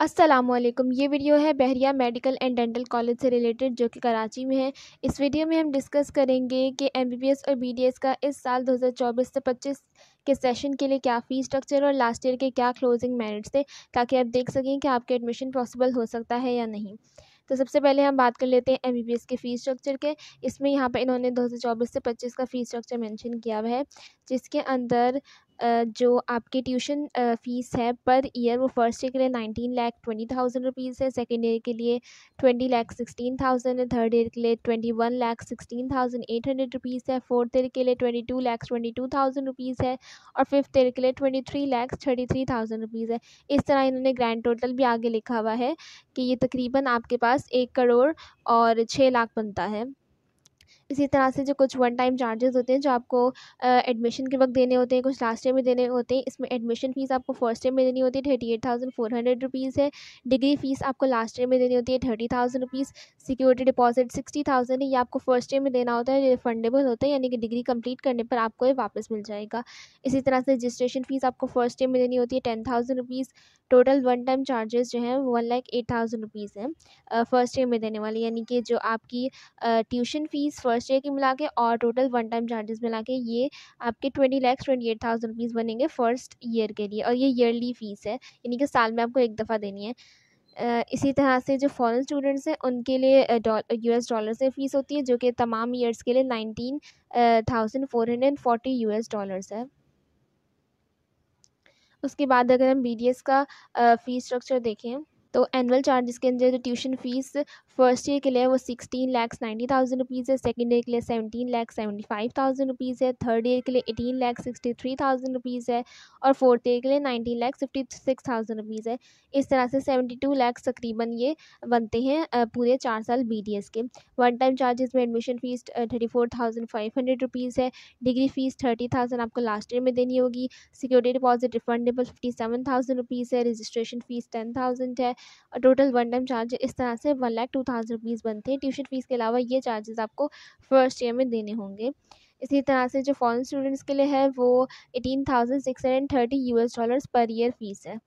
असलम ये वीडियो है Bahria medical and dental college से रिलेटेड जो कि कराची में है इस वीडियो में हम डिस्कस करेंगे कि एमबीबीएस और बीडीएस का इस साल 2024 से 25 के सेशन के लिए क्या फ़ी स्ट्रक्चर और लास्ट ईयर के क्या क्लोजिंग मेरिट्स थे ताकि आप देख सकें कि आपके एडमिशन पॉसिबल हो सकता है या नहीं तो सबसे पहले हम बात कर लेते हैं एस के फ़ी स्ट्रक्चर के इसमें यहाँ पर इन्होंने चौबीस से पच्चीस का फ़ी स्ट्रक्चर मैंशन किया हुआ है जिसके अंदर जो आपके ट्यूशन फ़ीस है पर ईयर वो फ़र्स्ट ईयर के लिए nineteen lakh twenty thousand rupees है सेकेंड ईयर के लिए ट्वेंटी लैख सिक्सटीन थाउजेंड है थर्ड ईयर के लिए twenty one lakh sixteen thousand eight hundred rupees है फोर्थ ईयर के लिए twenty two lakhs twenty two thousand rupees है और फिफ्थ ईयर के लिए twenty three lakhs thirty three thousand rupees है इस तरह इन्होंने ग्रैंड टोटल भी आगे लिखा हुआ है कि ये तकरीबन आपके पास एक करोड़ और छः लाख बनता है इसी तरह से जो कुछ वन टाइम चार्जेस होते हैं जो आपको एडमिशन के वक्त देने होते हैं कुछ लास्ट ईयर में देने होते हैं इसमें एडमिशन फ़ीस आपको फर्स्ट ईयर में देनी होती है thirty eight thousand four hundred rupees है डिग्री फ़ीस आपको लास्ट ईयर में देनी होती है thirty thousand rupees security deposit sixty thousand है ये आपको फर्स्ट ईयर में देना होता है रिफंडेबल होता है यानी कि डिग्री कंप्लीट करने पर आपको ये वापस मिल जाएगा इसी तरह से रजिस्ट्रेशन फ़ीस आपको फर्स्ट ईयर में देनी होती है ten thousand rupees total one time charges जो हैं one lakh eight thousand rupees हैं फर्स्ट ईयर में देने वाले यानी कि जो आपकी tuition fees first first year की मिला के और टोटल वन टाइम चार्जेस मिला के ये आपके twenty lakhs twenty eight thousand rupees बनेंगे फर्स्ट ईयर के लिए और ये ईयरली फ़ीस है यानी कि साल में आपको एक दफ़ा देनी है इसी तरह से जो फॉरेन स्टूडेंट्स हैं उनके लिए यू एस डॉलर से फ़ीस होती है जो कि तमाम ईयर्स के लिए nineteen thousand four hundred forty U S dollars है उसके बाद अगर हम बी डी एस का फ़ीस स्ट्रक्चर देखें तो एनुअल चार्जेस के अंदर जो ट्यूशन फ़ीस फर्स्ट ईयर के लिए वो sixteen lakhs ninety thousand rupees है सेकेंड ईयर के लिए seventeen lakhs seventy five thousand rupees है थर्ड ईयर के लिए eighteen lakhs sixty three thousand rupees है और फोर्थ ईयर के लिए nineteen lakhs fifty six thousand rupees है इस तरह से सेवेंटी टू लैक्स तकरीबन ये बनते हैं पूरे चार साल बी डी एस के वन टाइम चार्जेस में admission fees thirty four thousand five hundred rupees है डिग्री फ़ीस थर्टी थाउजेंड आपको लास्ट ईयर में देनी होगी security deposit refundable fifty seven thousand rupees है रजिस्ट्रेशन फ़ीस टेन थाउजेंड है और टोटल वन टाइम चार्ज इस तरह से one lakh two thousand rupees बनते हैं ट्यूशन फ़ीस के अलावा ये चार्जेस आपको फर्स्ट ईयर में देने होंगे इसी तरह से जो फॉरेन स्टूडेंट्स के लिए है वो eighteen thousand six hundred thirty U S dollars per year fees है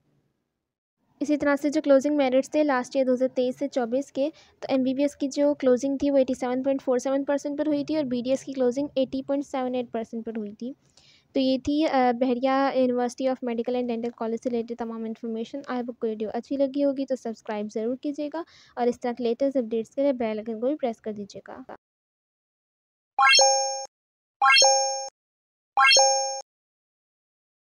इसी तरह से जो क्लोजिंग मेरिट्स थे लास्ट ईयर 2023 से 24 के तो एमबीबीएस की जो क्लोजिंग थी वो 87.47 परसेंट पर हुई थी और बीडीएस की क्लोजिंग 80.78 परसेंट पर हुई थी तो ये थी Bahria university of medical and dental college से रिलेटेड तमाम इन्फॉर्मेशन आई आपको वीडियो अच्छी लगी होगी तो सब्सक्राइब ज़रूर कीजिएगा और इस तरह के लेटेस्ट अपडेट्स के लिए बेल आइकन को भी प्रेस कर दीजिएगा